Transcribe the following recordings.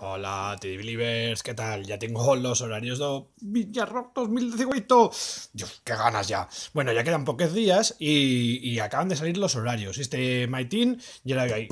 Hola, TV Believers, ¿qué tal? Ya tengo los horarios de Villarrock 2018. Dios, qué ganas ya. Bueno, ya quedan pocos días y, acaban de salir los horarios. Este My ya lo veo ahí.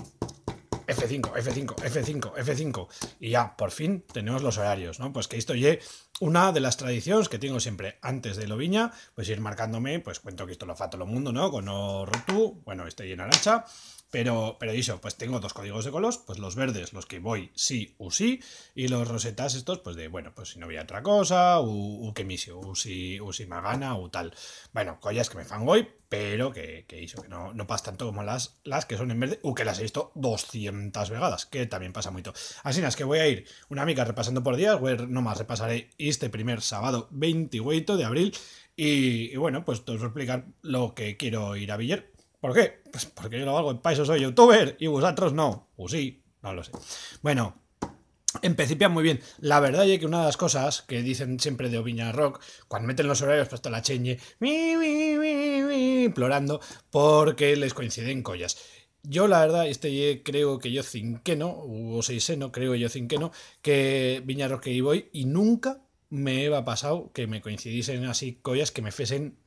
F5, F5, F5, F5. Y ya, por fin tenemos los horarios, ¿no? Pues que esto ye una de las tradiciones que tengo siempre antes de viña pues ir marcándome, pues cuento que esto lo fa todo el mundo, ¿no? Con Orotu, bueno, estoy en naranja, pero, pero eso, pues tengo dos códigos de colos pues los verdes, los que voy sí o sí, y los rosetas estos, pues de, bueno, pues si no voy otra cosa, o, que misio, o si, o si me gana, o tal. Bueno, collas que me fan hoy, pero que, que hizo que no, pasa tanto como las, las que son en verde, o que las he visto 200 vegadas, que también pasa mucho. Así es que voy a ir una mica repasando por días, no más, nomás repasaré este primer sábado 28 de abril, y, bueno, pues te voy a explicar lo que quiero ir a Villar. ¿Por qué? Pues porque yo lo hago en país, soy youtuber, y vosotros no, o pues sí, no lo sé. Bueno, en principio, muy bien. La verdad es que una de las cosas que dicen siempre de Oviña Rock, cuando meten los horarios, pues te la cheñe, implorando, porque les coinciden collas. Yo, la verdad, este creo que yo cinqueno, o seiseno, creo yo cinqueno, que Viña Rock que voy, y nunca me ha pasado que me coincidiesen así collas que me fesen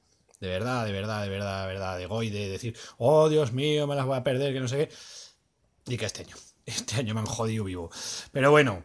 de verdad, de verdad, de verdad, de verdad, de goy, de decir, oh Dios mío, me las voy a perder, que no sé qué, y que este año. Este año me han jodido vivo. Pero bueno,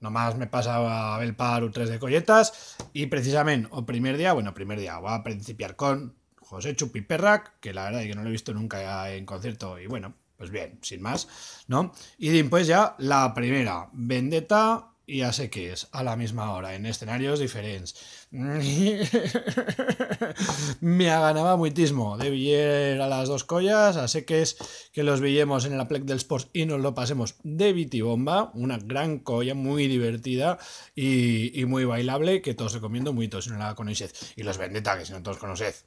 nomás me pasaba a par o tres de colletas y precisamente, o primer día, bueno, primer día, voy a principiar con José Chupi Perrac, que la verdad es que no lo he visto nunca en concierto y bueno, pues bien, sin más, ¿no? Y después ya la primera, Vendetta y ya sé que es a la misma hora, en escenarios diferentes, Me ha muy tismo, de Villar a las dos collas, así que es que los villemos en la plec del Sports y nos lo pasemos de bomba una gran colla muy divertida y, muy bailable que todos recomiendo, muy todos si no la conocéis. Y los Vendetta, que si no todos conocéis,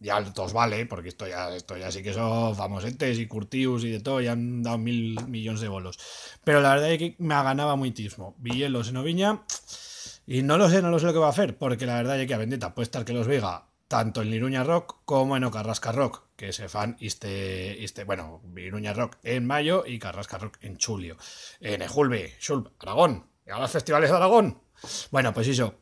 ya todos vale, porque esto ya, esto ya sí que son famosetes y curtius y de todo, ya han dado mil millones de bolos. Pero la verdad es que me ganaba muy tismo. los en Oviña, y no lo sé, no lo sé lo que va a hacer, porque la verdad es que a Vendetta puede estar que los vega tanto en Liruña Rock como en Ocarrasca Rock, que se fan este, este bueno, Liruña Rock en mayo y Carrasca Rock en julio. En Ejulbe, Shulp, Aragón, y a los festivales de Aragón. Bueno, pues eso,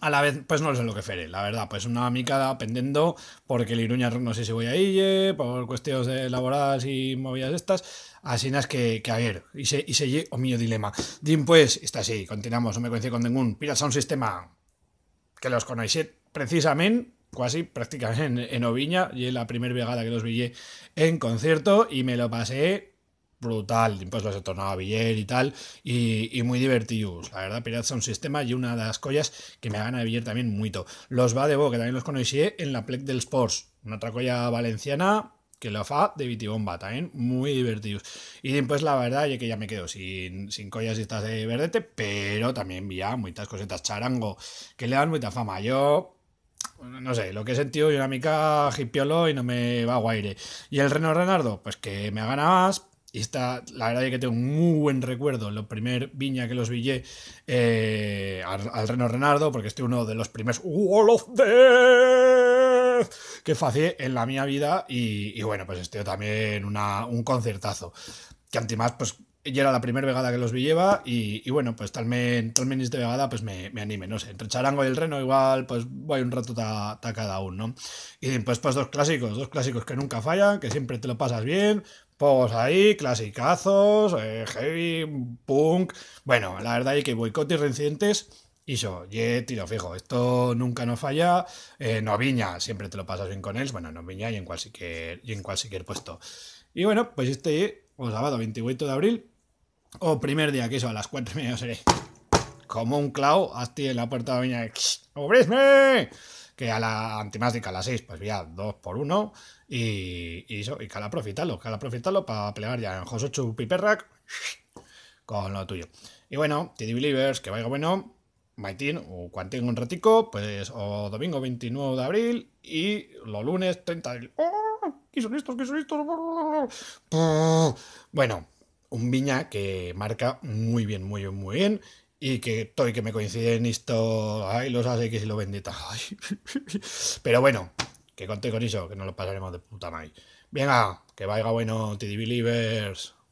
a la vez, pues no lo sé que fere, la verdad, pues una micada pendiendo, porque el Iruña no sé si voy a ir, por cuestiones de laborales y movidas estas, así es que, que a ver, y se, y se o mío dilema. dime pues, está así, continuamos, no me coincido con ningún, piras a un sistema que los conocí eh, precisamente, casi prácticamente en, Oviña, y es la primera vegada que los vi en concierto, y me lo pasé brutal, pues los pues, he tornado Billy y tal, y, muy divertidos. La verdad, Pirates un sistema y una de las collas que me gana de billar también mucho. Los va de Bo, que también los conocí en la Plec del Sports, una otra colla valenciana que lo fa de Vitibomba, también muy divertidos. Y pues la verdad, ya que ya me quedo sin, sin collas y estas de verdete, pero también vi muchas cositas charango que le dan mucha fama. Yo no sé, lo que he sentido yo una mica hipiolo y no me va guaire. Y el Reno Renardo, pues que me ganado más, y está, la verdad es que tengo un muy buen recuerdo, lo primer viña que los vi eh, al, Reno Renardo, porque este uno de los primeros Wall of Death que facé en la mía vida. Y, bueno, pues este también una, un concertazo. Que más pues ya era la primera vegada que los vi y, bueno, pues tal talmen esta vegada pues me, me, anime, no sé, entre Charango y el Reno igual pues voy un rato a cada uno, ¿no? Y pues pues dos clásicos, dos clásicos que nunca fallan, que siempre te lo pasas bien, pues ahí, clasicazos, eh, heavy, punk. Bueno, la verdad es que boicotes recientes. Y eso, ye tiro fijo, esto nunca nos falla. no eh, Noviña, siempre te lo pasas bien con él. Bueno, Noviña y en cualquier, y en cualquier puesto. Y bueno, pues este, o sábado 28 de abril, o primer día que eso, a las 4 y media seré como un clavo, hasta en la puerta de la viña que a la antimástica, a la 6 pues vía 2 por 1 y, y, eso, y cala profitarlo, cala profitarlo para pelear ya en Josochu Piperrack con lo tuyo. Y bueno, TD Believers, que vaya bueno, Maitín o Cuantín un ratico, pues o domingo 29 de abril y los lunes 30 de abril. ¡Oh! ¿Qué son estos? ¿Qué son estos? Bueno, un viña que marca muy bien, muy bien, muy bien y que estoy que me coinciden esto, ay, los hace que lo bendita. Pero bueno, que conté con eso, que no lo pasaremos de puta madre. Venga, que vaya bueno, TD Believers.